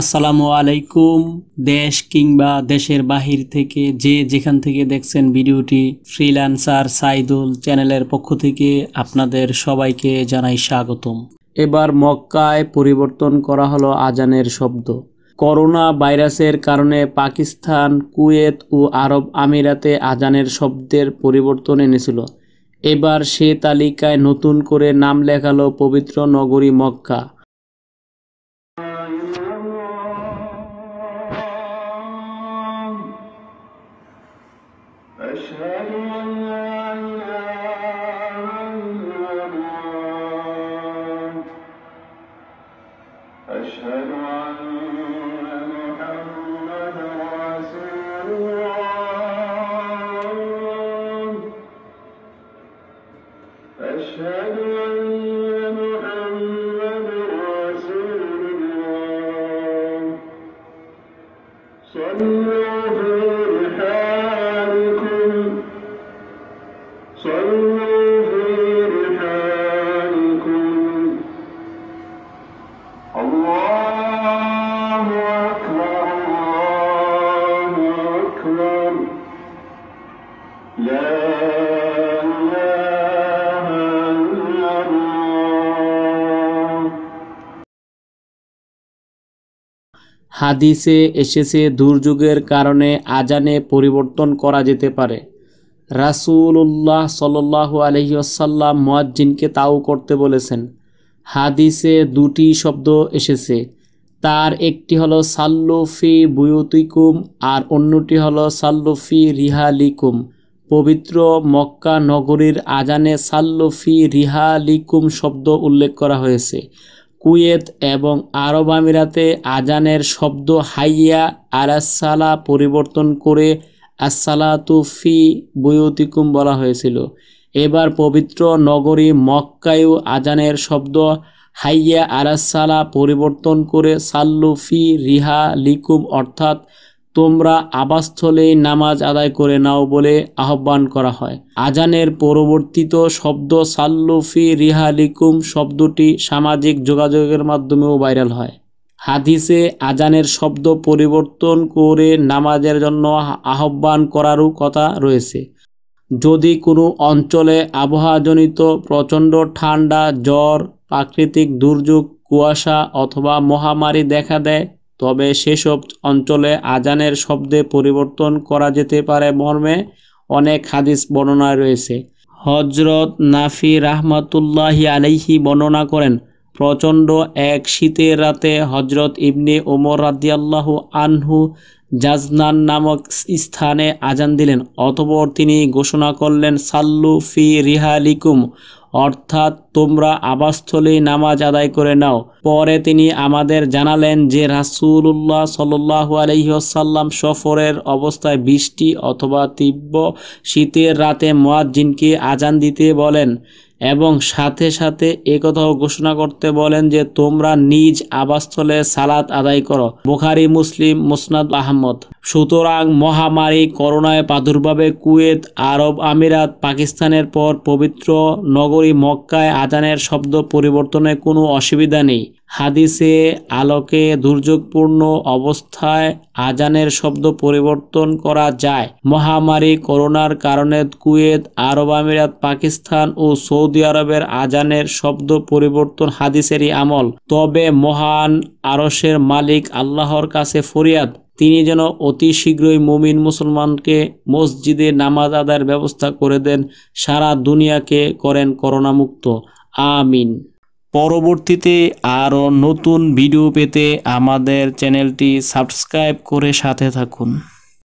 আসসালামু আলাইকুম দেশ কিংবা দেশের বাহির থেকে যে যেখান থেকে দেখছেন ভিডিওটি ফ্রিল্যান্সার সাইদুল চ্যানেলের পক্ষ থেকে আপনাদের সবাইকে জানাই স্বাগতম এবার মক্কায় পরিবর্তন করা হলো আজানের শব্দ করোনা ভাইরাসের কারণে পাকিস্তান কুয়েত ও আরব আমিরাতে আজানের শব্দের পরিবর্তন এনেছিল এবার সে তালিকায় নতুন করে নাম লেখালো পবিত্র নগরী মক্কা أشهد أن হাদিসে এসেছে দুর্যোগের কারণে আজানে পরিবর্তন করা যেতে পারে রাসুল উল্লাহ সাল্লাহ আলহিউসাল্লাম মোয়াজ্জিনকে তাও করতে বলেছেন হাদিসে দুটি শব্দ এসেছে তার একটি হলো সাল্লুফি বুয়ুতিকুম আর অন্যটি হলো সাল্লুফি রিহালিকুম পবিত্র মক্কা নগরীর আজানে সাল্লুফি রিহালিকুম শব্দ উল্লেখ করা হয়েছে কুয়েত এবং আরব আমিরাতে আজানের শব্দ হাইয়া আলাসালা পরিবর্তন করে আসসালাতু ফি বলা হয়েছিল এবার পবিত্র নগরী মক্কায়ু আজানের শব্দ হাইয়া আলাসালা পরিবর্তন করে সাল্লু ফি রিহা লিকুম অর্থাৎ তোমরা আবাসস্থলে নামাজ আদায় করে নাও বলে আহ্বান করা হয় আজানের পরবর্তীত শব্দ সাল্লু ফি রিহা লিকুম শব্দটি সামাজিক যোগাযোগের মাধ্যমেও ভাইরাল হয় হাদিসে আজানের শব্দ পরিবর্তন করে নামাজের জন্য আহ্বান করারও কথা রয়েছে যদি কোনো অঞ্চলে আবহাওয়াজনিত প্রচণ্ড ঠান্ডা জ্বর প্রাকৃতিক দুর্যোগ কুয়াশা অথবা মহামারী দেখা দেয় তবে সেসব অঞ্চলে আজানের শব্দে পরিবর্তন করা যেতে পারে মর্মে অনেক হাদিস বর্ণনায় রয়েছে হজরত নাফি রাহমাতুল্লাহি আলহি বর্ণনা করেন প্রচণ্ড এক শীতের রাতে হজরত ইবনে ওমর রাদিয়াল্লাহু আনহু জাজনান নামক স্থানে আজান দিলেন অতপর তিনি ঘোষণা করলেন সাল্লু ফি রিহালিকুম অর্থাৎ তোমরা আবাসস্থলে নামাজ আদায় করে নাও পরে তিনি আমাদের জানালেন যে রাসুল্লাহ সাল্লাহ সফরের অবস্থায় বৃষ্টি অথবা তীব্র শীতের রাতে মোয়াজ্জিনকে আজান দিতে বলেন এবং সাথে সাথে একথাও ঘোষণা করতে বলেন যে তোমরা নিজ আবাসস্থলে সালাত আদায় করো বুখারি মুসলিম মুসনাদ আহমদ সুতরাং মহামারী করোনায় প্রাদুর্ভাবে কুয়েত আরব আমিরাত পাকিস্তানের পর পবিত্র নগরী পুরোপুরি মক্কায় আজানের শব্দ পরিবর্তনে কোনো অসুবিধা নেই হাদিসে আলোকে দুর্যোগপূর্ণ অবস্থায় আজানের শব্দ পরিবর্তন করা যায় মহামারী করোনার কারণে কুয়েত আরব আমিরাত পাকিস্তান ও সৌদি আরবের আজানের শব্দ পরিবর্তন হাদিসেরই আমল তবে মহান আরসের মালিক আল্লাহর কাছে ফরিয়াদ তিনি যেন অতি শীঘ্রই মুমিন মুসলমানকে মসজিদে নামাজ আদায়ের ব্যবস্থা করে দেন সারা দুনিয়াকে করেন করোনামুক্ত আমিন পরবর্তীতে আরও নতুন ভিডিও পেতে আমাদের চ্যানেলটি সাবস্ক্রাইব করে সাথে থাকুন